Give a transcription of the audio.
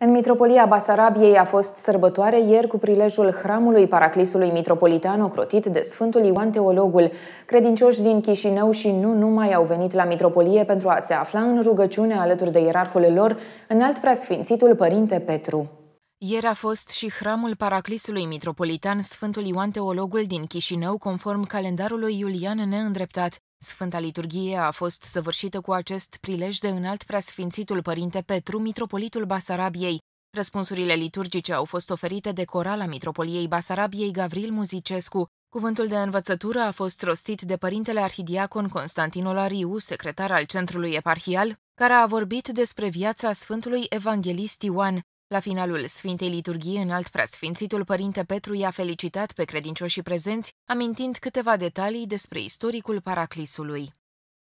În Mitropolia Basarabiei a fost sărbătoare ieri cu prilejul hramului paraclisului mitropolitan ocrotit de Sfântul Ioan Teologul. Credincioși din Chișinău și nu numai au venit la mitropolie pentru a se afla în rugăciune alături de ierarhul lor, înalt preasfințitul Părinte Petru. Ieri a fost și hramul paraclisului mitropolitan Sfântul Ioan Teologul din Chișinău, conform calendarului Iulian neîndreptat. Sfânta liturghie a fost săvârșită cu acest prilej de înalt preasfințitul Părinte Petru, Mitropolitul Basarabiei. Răspunsurile liturgice au fost oferite de corala Mitropoliei Basarabiei Gavril Muzicescu. Cuvântul de învățătură a fost rostit de Părintele Arhidiacon Constantin Olariu, secretar al Centrului Eparhial, care a vorbit despre viața Sfântului Evanghelist Ioan. La finalul Sfintei Liturghii, în alt preasfințitul Părinte Petru i-a felicitat pe credincioșii prezenți, amintind câteva detalii despre istoricul Paraclisului.